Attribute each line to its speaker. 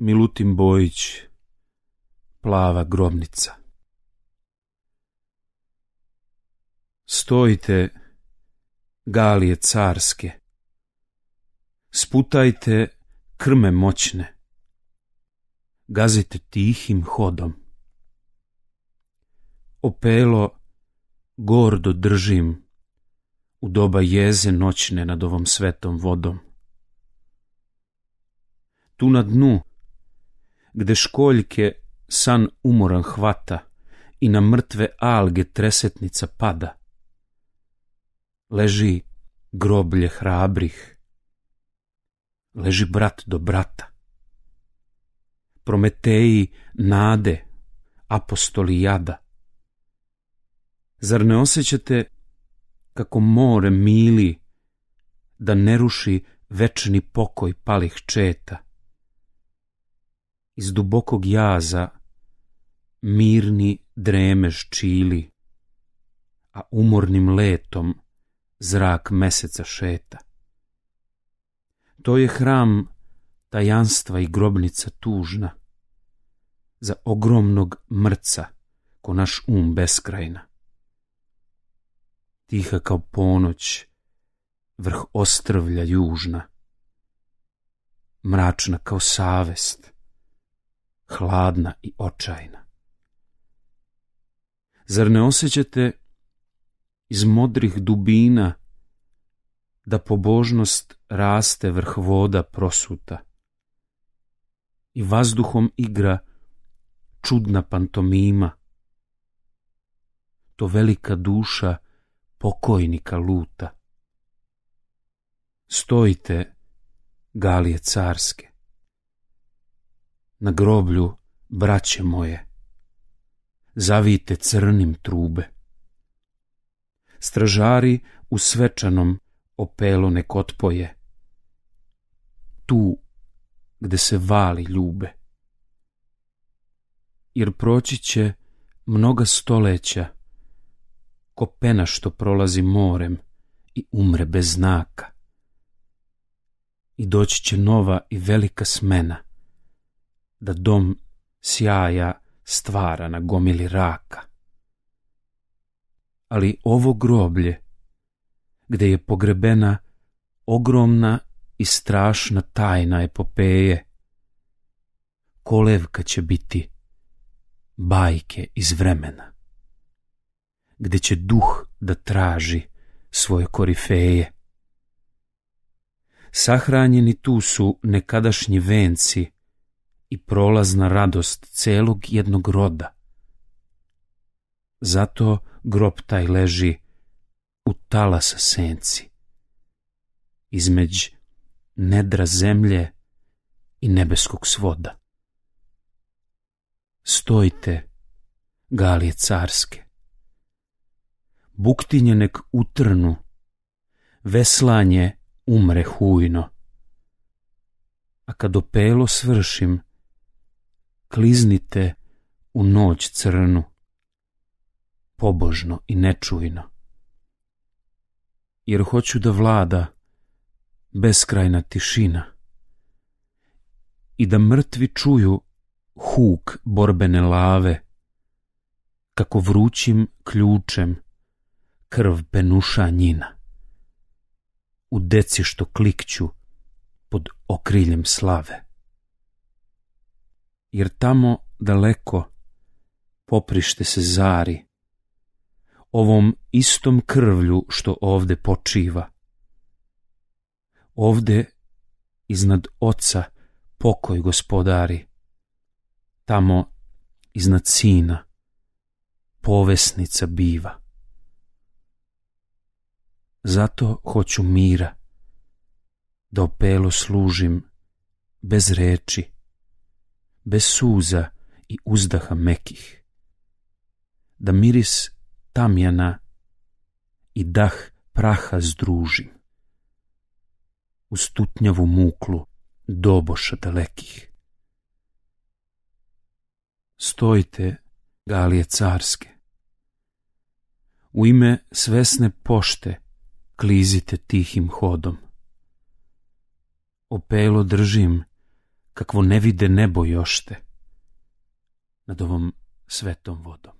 Speaker 1: Milutin Bojić Plava grobnica Stojite, galije carske, Sputajte krme moćne, Gazite tihim hodom. Opelo gordo držim, U doba jeze noćne nad ovom svetom vodom. Tu na dnu gde školjke san umoran hvata i na mrtve alge tresetnica pada. Leži groblje hrabrih, leži brat do brata. Prometeji nade, apostoli jada. Zar ne osjećate kako more mili da ne ruši večni pokoj palih četa? iz dubokog jaza mirni dremeš čili, a umornim letom zrak meseca šeta. To je hram tajanstva i grobnica tužna, za ogromnog mrca ko naš um beskrajna. Tiha kao ponoć, vrh ostrvlja južna, mračna kao savest, hladna i očajna. Zar ne osjećate iz modrih dubina da pobožnost raste vrh voda prosuta i vazduhom igra čudna pantomima, to velika duša pokojnika luta. Stojite, Galije carske, na groblju, braće moje, zavite crnim trube. Stražari u svečanom opelo nek otpoje, tu gde se vali ljube. Jer proći će mnoga stoleća, ko pena što prolazi morem i umre bez znaka. I doći će nova i velika smena, da dom sjaja stvara na gomili raka. Ali ovo groblje, gde je pogrebena ogromna i strašna tajna epopeje, kolevka će biti bajke iz vremena, gde će duh da traži svoje korifeje. Sahranjeni tu su nekadašnji venci i prolazna radost celog jednog roda. Zato grob taj leži u talas senci, između nedra zemlje i nebeskog svoda. Stojite, galije carske, buktinje nek utrnu, veslanje umre hujno, a kad opelo svršim, kliznite u noć crnu, pobožno i nečujno. Jer hoću da vlada beskrajna tišina i da mrtvi čuju huk borbene lave, kako vrućim ključem krv penuša njina. U deci što klikću pod okriljem slave jer tamo daleko poprište se zari, ovom istom krvlju što ovde počiva. Ovde iznad oca pokoj gospodari, tamo iznad sina povesnica biva. Zato hoću mira, da opelo služim bez reči, bez suza i uzdaha mekih, da miris tamjana i dah praha združim, u stutnjavu muklu doboša dalekih. Stojte, galije carske, u ime svesne pošte klizite tihim hodom. Opelo držim, kakvo ne vide nebo jošte nad ovom svetom vodom.